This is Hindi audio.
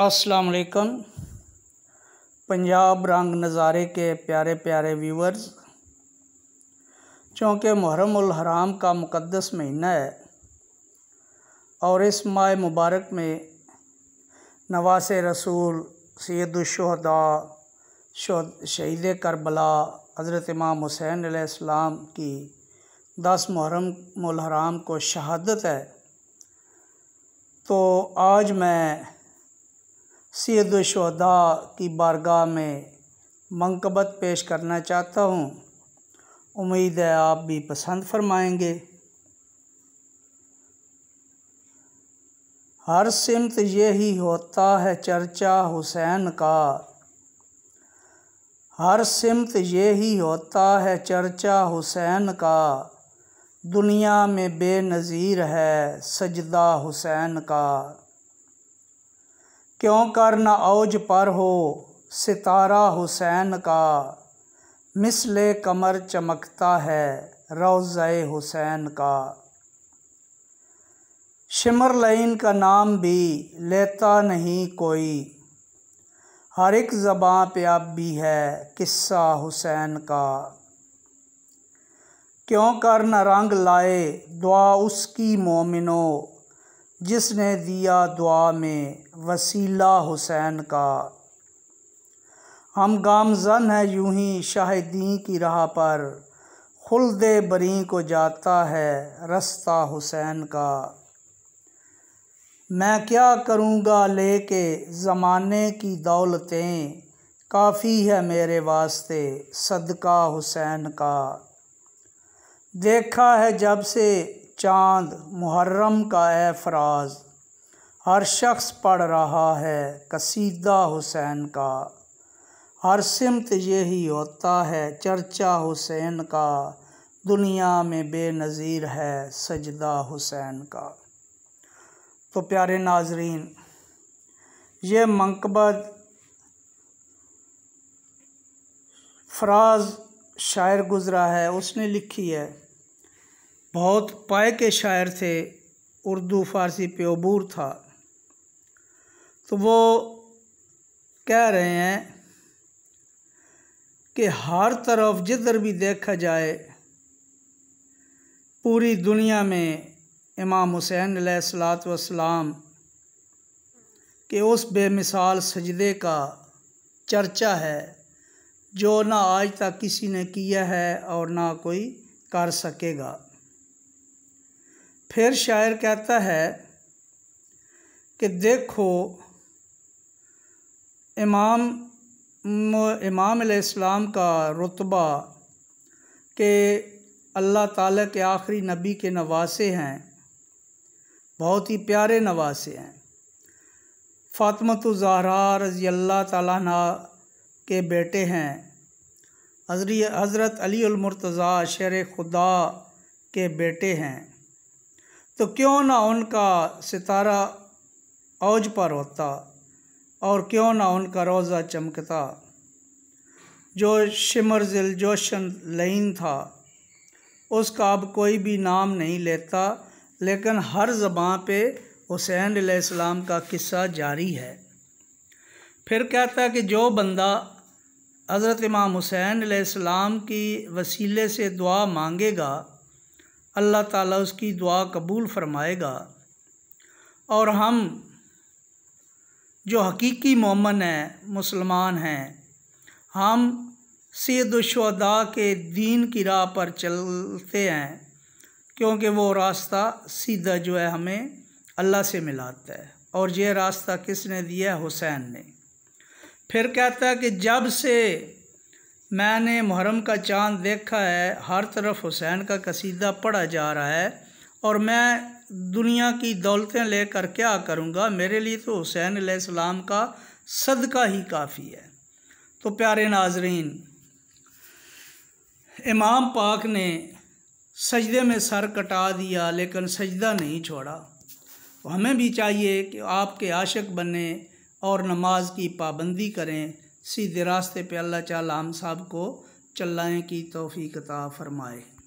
अस्सलाम वालेकुम पंजाब रंग नज़ारे के प्यारे प्यारे व्यूवर्स चूँकि मुहर्रम हराम का मुक़दस महीना है और इस माह मुबारक में नवास रसूल सैदुलशहदा शहीद करबला हज़रत इमाम हुसैन आसमाम की दस मुहर्रम हराम को शहादत है तो आज मैं सदा की बारगाह में मंकबत पेश करना चाहता हूँ उम्मीद है आप भी पसंद फरमाएंगे हर सिमत यही होता है चर्चा हुसैन का हर सिमत यही होता है चर्चा हुसैन का दुनिया में बेनज़ीर है सजदा हुसैन का क्यों कर न औज पर हो सितारा हुसैन का मिसले कमर चमकता है रोज़ हुसैन का शिमर लाइन का नाम भी लेता नहीं कोई हर एक ज़बाँ पे अब भी है किस्सा हुसैन का क्यों कर न रंग लाए दुआ उसकी मोमिनो जिसने दिया दुआ में वसीला हुसैन का हम गामजन है यूं ही शाहिदी की राह पर खुलद बरी को जाता है रास्ता हुसैन का मैं क्या करूँगा लेके ज़माने की दौलतें काफ़ी है मेरे वास्ते सदका हुसैन का देखा है जब से चांद मुहर्रम का एफराज हर शख्स पढ़ रहा है कसीदा हुसैन का हर सिमत यही होता है चर्चा हुसैन का दुनिया में बेनज़ीर है सजदा हुसैन का तो प्यारे नाजरीन ये मकबद फराज शायर गुज़रा है उसने लिखी है बहुत पाए के शायर थे उर्दू फारसी पे अबूर था तो वो कह रहे हैं कि हर तरफ जिधर भी देखा जाए पूरी दुनिया में इमाम हुसैन सलात वाम के उस बेमिसाल सजदे का चर्चा है जो ना आज तक किसी ने किया है और ना कोई कर सकेगा फिर शायर कहता है कि देखो इमाम इमाम इस्लाम का रुतबा के अल्लाह ताला के आखिरी नबी के नवासे हैं बहुत ही प्यारे नवासे हैं फ़ातमत ज़हरा रज़ी अल्लाह ताला के बेटे हैं हजरत अली अलमरतज़ा शेर खुदा के बेटे हैं तो क्यों ना उनका सितारा औज पर होता और क्यों ना उनका रोज़ा चमकता जो शिमर जिल जोशन लहीन था उसका अब कोई भी नाम नहीं लेता लेकिन हर जबाँ पे हुसैन इस्लाम का किस्सा जारी है फिर कहता है कि जो बंदा हज़रत इमाम हुसैन इस्लाम की वसीले से दुआ मांगेगा अल्लाह ताला उसकी दुआ कबूल फरमाएगा और हम जो हकीकी मोमन हैं मुसलमान हैं हम सदा के दीन की राह पर चलते हैं क्योंकि वो रास्ता सीधा जो है हमें अल्लाह से मिलाता है और ये रास्ता किसने दिया हुसैन ने फिर कहता है कि जब से मैंने मुहरम का चांद देखा है हर तरफ हुसैन का कसीदा पढ़ा जा रहा है और मैं दुनिया की दौलतें लेकर क्या करूँगा मेरे लिए तो हुसैन आसमाम का सदका ही काफ़ी है तो प्यारे नाजरीन इमाम पाक ने सजदे में सर कटा दिया लेकिन सजदा नहीं छोड़ा तो हमें भी चाहिए कि आपके आशिक बने और नमाज की पाबंदी करें सीधे रास्ते पे अल्लाह ताला हम सब को चलाएँ की तोफ़ी कता फरमाए